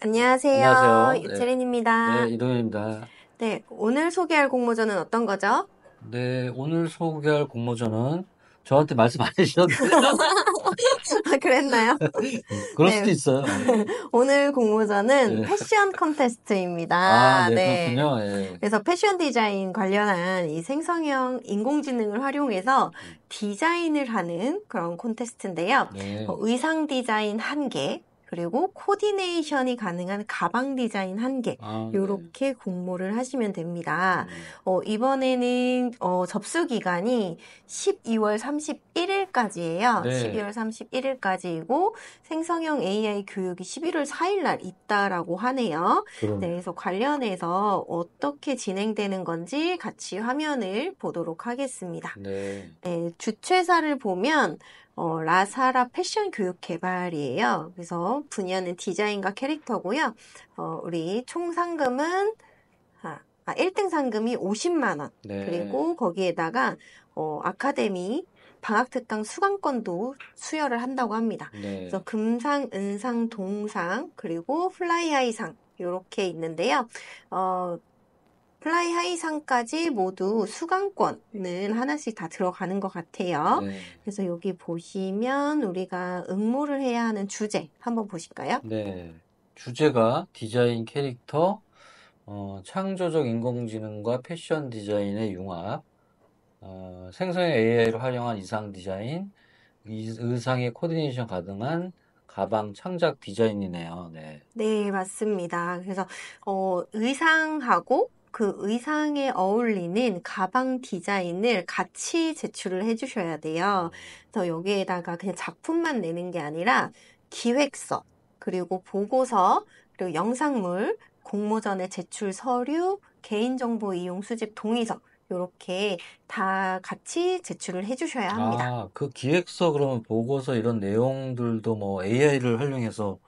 안녕하세요. 안녕하세요. 네. 유채린입니다. 네, 이동현입니다. 네, 오늘 소개할 공모전은 어떤 거죠? 네, 오늘 소개할 공모전은 저한테 말씀 안 해주셨는데. 아, 그랬나요? 음, 그럴 네. 수도 있어요. 오늘 공모전은 네. 패션 콘테스트입니다. 아, 네, 네. 그렇군요. 네. 그래서 패션 디자인 관련한 이 생성형 인공지능을 활용해서 음. 디자인을 하는 그런 콘테스트인데요. 어, 의상 디자인 한 개, 그리고 코디네이션이 가능한 가방 디자인 한 개, 아, 네. 요렇게 네. 공모를 하시면 됩니다. 음. 어, 이번에는 어, 접수 기간이 12월 31일까지예요. 네. 12월 31일까지이고 생성형 AI 교육이 11월 4일 날 있다라고 하네요. 그럼. 네, 그래서 관련해서 어떻게 진행되는 건지 같이 화면을 보도록 하겠습니다. 네. 네 주최사를 보면 어, 라사라 패션 교육 개발이에요. 그래서 분야는 디자인과 캐릭터고요. 어, 우리 총 상금은 아, 아 1등 상금이 50만 원. 네. 그리고 거기에다가 어, 아카데미 방학특강 수강권도 수여를 한다고 합니다. 네. 그래서 금상, 은상, 동상 그리고 플라이하이상 이렇게 있는데요. 어, 플라이 하이상까지 모두 수강권은 하나씩 다 들어가는 것 같아요. 네. 그래서 여기 보시면 우리가 응모를 해야 하는 주제 한번 보실까요? 네. 주제가 디자인 캐릭터, 어, 창조적 인공지능과 패션 디자인의 융합, 어, 생성의 AI를 활용한 이상 디자인, 의상의 코디네이션 가능한 가방 창작 디자인이네요. 네. 네, 맞습니다. 그래서 어, 의상하고 그 의상에 어울리는 가방 디자인을 같이 제출을 해주셔야 돼요. 그래서 여기에다가 그냥 작품만 내는 게 아니라 기획서, 그리고 보고서, 그리고 영상물, 공모전의 제출 서류, 개인정보 이용 수집 동의서, 이렇게 다 같이 제출을 해주셔야 합니다. 아, 그 기획서 그러면 보고서 이런 내용들도 뭐 AI를 활용해서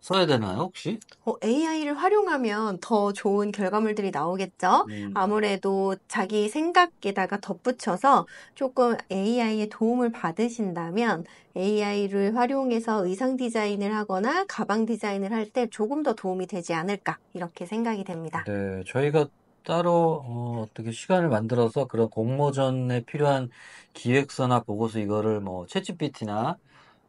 써야 되나요, 혹시? 어, AI를 활용하면 더 좋은 결과물들이 나오겠죠? 음. 아무래도 자기 생각에다가 덧붙여서 조금 AI의 도움을 받으신다면 AI를 활용해서 의상 디자인을 하거나 가방 디자인을 할 때 조금 더 도움이 되지 않을까, 이렇게 생각이 됩니다. 네, 저희가 따로 어, 떻게 시간을 만들어서 그런 공모전에 필요한 기획서나 보고서 이거를 뭐 챗GPT나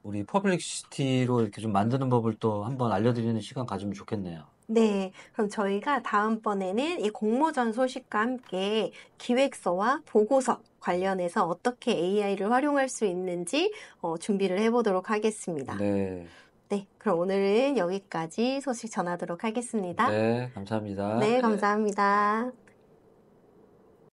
우리 퍼블릭시티로 이렇게 좀 만드는 법을 또 한번 알려드리는 시간 가지면 좋겠네요. 네, 그럼 저희가 다음번에는 이 공모전 소식과 함께 기획서와 보고서 관련해서 어떻게 AI를 활용할 수 있는지 어, 준비를 해보도록 하겠습니다. 네. 네, 그럼 오늘은 여기까지 소식 전하도록 하겠습니다. 네, 감사합니다. 네, 감사합니다.